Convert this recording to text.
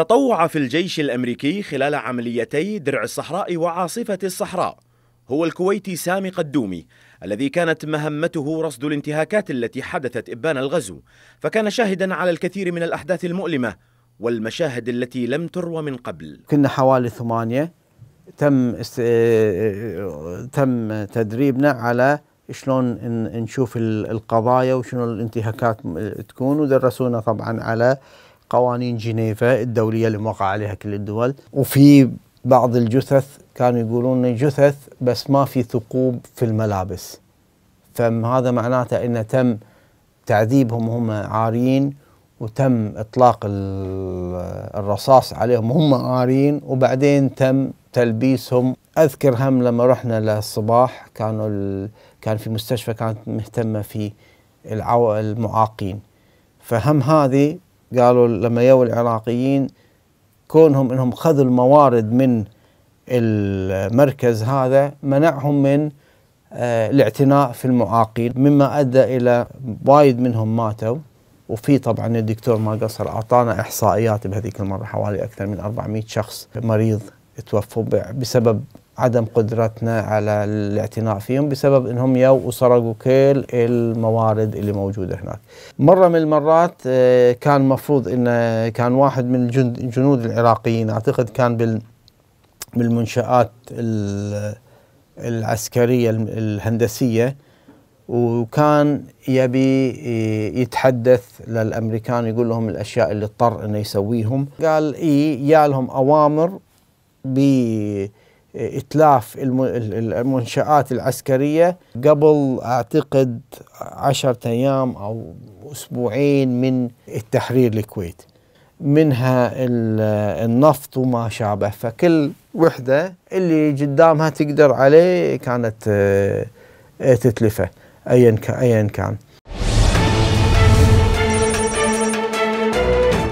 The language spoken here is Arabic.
تطوع في الجيش الأمريكي خلال عمليتي درع الصحراء وعاصفة الصحراء هو الكويتي سامي قدومي الذي كانت مهمته رصد الانتهاكات التي حدثت إبان الغزو فكان شاهدا على الكثير من الأحداث المؤلمة والمشاهد التي لم تروى من قبل كنا حوالي ثمانية تم است... آه، آه، تم تدريبنا على شلون نشوف القضايا وشنو الانتهاكات تكون ودرسونا طبعا على قوانين جنيفا الدوليه اللي موقع عليها كل الدول وفي بعض الجثث كانوا يقولون جثث بس ما في ثقوب في الملابس فهذا معناته انه تم تعذيبهم هم عاريين وتم اطلاق الرصاص عليهم هم عاريين وبعدين تم تلبيسهم اذكر هم لما رحنا للصباح كانوا ال... كان في مستشفى كانت مهتمه في العو... المعاقين فهم هذه قالوا لما يو العراقيين كونهم انهم خذوا الموارد من المركز هذا منعهم من آه، الاعتناء في المعاقين مما ادى الى وايد منهم ماتوا وفي طبعا الدكتور ما قصر اعطانا احصائيات بهذيك المره حوالي اكثر من 400 شخص مريض توفوا بسبب عدم قدرتنا على الاعتناء فيهم بسبب انهم يو وسرقوا كل الموارد اللي موجوده هناك. مره من المرات آه، كان مفروض انه كان واحد من الجنود العراقيين اعتقد كان بال بالمنشات العسكريه الهندسيه وكان يبي آه، يتحدث للامريكان يقول لهم الاشياء اللي اضطر انه يسويهم قال اي يا لهم اوامر ب إتلاف المنشآت العسكرية قبل أعتقد عشرة أيام أو أسبوعين من التحرير الكويت منها النفط وما شابه فكل وحدة اللي قدامها تقدر عليه كانت آه، تتلفه أيا كان